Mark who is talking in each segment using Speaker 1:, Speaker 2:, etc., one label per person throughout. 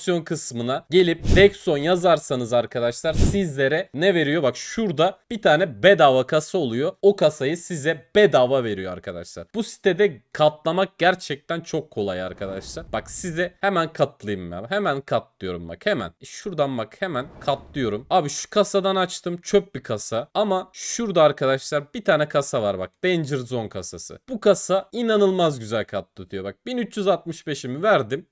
Speaker 1: porsiyon kısmına gelip Dexon yazarsanız arkadaşlar sizlere ne veriyor? Bak şurada bir tane bedava kasa oluyor. O kasayı size bedava veriyor arkadaşlar. Bu sitede katlamak gerçekten çok kolay arkadaşlar. Bak size hemen katlayayım ben. Hemen katlıyorum bak hemen. E şuradan bak hemen katlıyorum. Abi şu kasadan açtım çöp bir kasa. Ama şurada arkadaşlar bir tane kasa var bak. Danger Zone kasası. Bu kasa inanılmaz güzel katlı diyor. Bak 1365'imi verdim.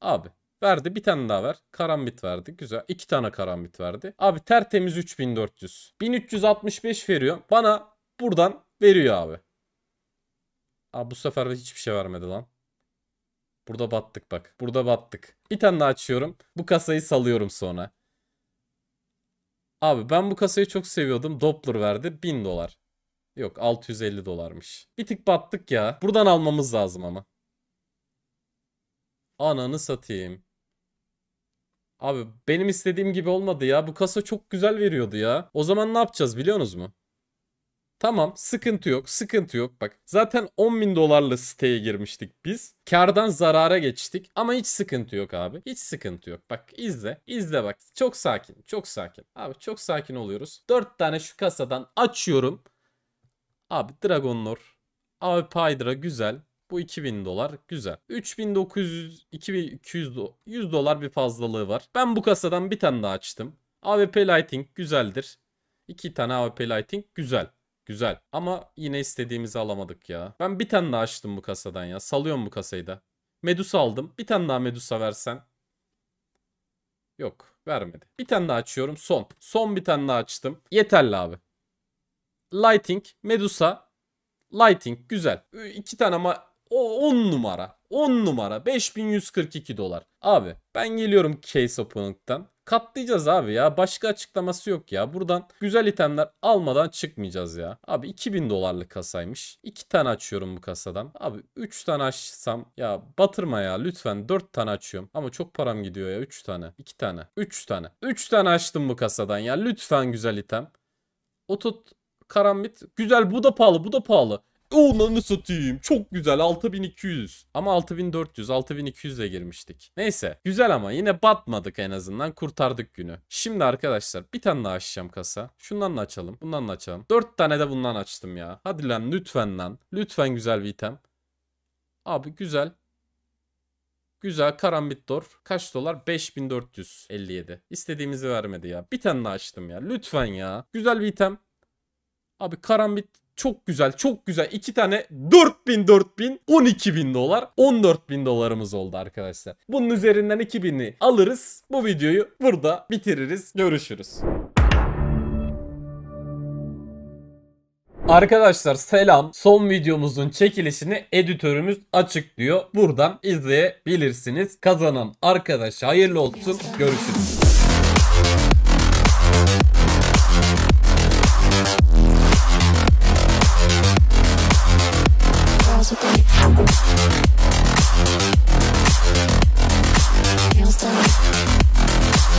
Speaker 1: Abi Verdi bir tane daha ver. Karambit verdi. Güzel. iki tane karambit verdi. Abi tertemiz 3400. 1365 veriyor. Bana buradan veriyor abi. Abi bu sefer de hiçbir şey vermedi lan. Burada battık bak. Burada battık. Bir tane daha açıyorum. Bu kasayı salıyorum sonra. Abi ben bu kasayı çok seviyordum. Doppler verdi 1000 dolar. Yok 650 dolarmış. Bir tık battık ya. Buradan almamız lazım ama. Ananı satayım. Abi benim istediğim gibi olmadı ya. Bu kasa çok güzel veriyordu ya. O zaman ne yapacağız biliyorsunuz mu? Tamam sıkıntı yok sıkıntı yok bak zaten 10 bin dolarla siteye girmiştik biz kardan zarara geçtik ama hiç sıkıntı yok abi hiç sıkıntı yok bak izle izle bak çok sakin çok sakin abi çok sakin oluyoruz 4 tane şu kasadan açıyorum abi Dragon Lore abi Pydra güzel bu 2000 dolar. Güzel. 3900, 2200 100 dolar bir fazlalığı var. Ben bu kasadan bir tane daha açtım. AWP Lighting güzeldir. İki tane AWP Lighting güzel. Güzel. Ama yine istediğimizi alamadık ya. Ben bir tane daha açtım bu kasadan ya. Salıyorum bu kasayı da. Medusa aldım. Bir tane daha Medusa versen. Yok. Vermedi. Bir tane daha açıyorum. Son. Son bir tane daha açtım. Yeterli abi. Lighting, Medusa, Lighting güzel. İki tane ama o 10 numara. 10 numara. 5142 dolar. Abi ben geliyorum Case Opening'den. Katlayacağız abi ya. Başka açıklaması yok ya. Buradan güzel itemler almadan çıkmayacağız ya. Abi 2000 dolarlık kasaymış. 2 tane açıyorum bu kasadan. Abi 3 tane açsam ya batırma ya lütfen 4 tane açıyorum. Ama çok param gidiyor ya 3 tane. 2 tane. 3 tane. 3 tane açtım bu kasadan ya. Lütfen güzel item. Otut karambit. Güzel bu da pahalı bu da pahalı. Onlarını satayım. Çok güzel 6200. Ama 6400 6200 ile girmiştik. Neyse güzel ama yine batmadık en azından kurtardık günü. Şimdi arkadaşlar bir tane daha açacağım kasa. Şundan da açalım. Bundan da açalım. 4 tane de bundan açtım ya. Hadi lan lütfen lan. Lütfen güzel bir item. Abi güzel. Güzel karambit dor. Kaç dolar? 5457. İstediğimizi vermedi ya. Bir tane daha açtım ya. Lütfen ya. Güzel bir item. Abi karambit çok güzel çok güzel. iki tane 4000 4000 12000 dolar 14000 dolarımız oldu arkadaşlar. Bunun üzerinden 2000'i alırız. Bu videoyu burada bitiririz. Görüşürüz. Arkadaşlar selam. Son videomuzun çekilişini editörümüz açıklıyor. Buradan izleyebilirsiniz. Kazanan arkadaş hayırlı olsun. Görüşürüz. closet.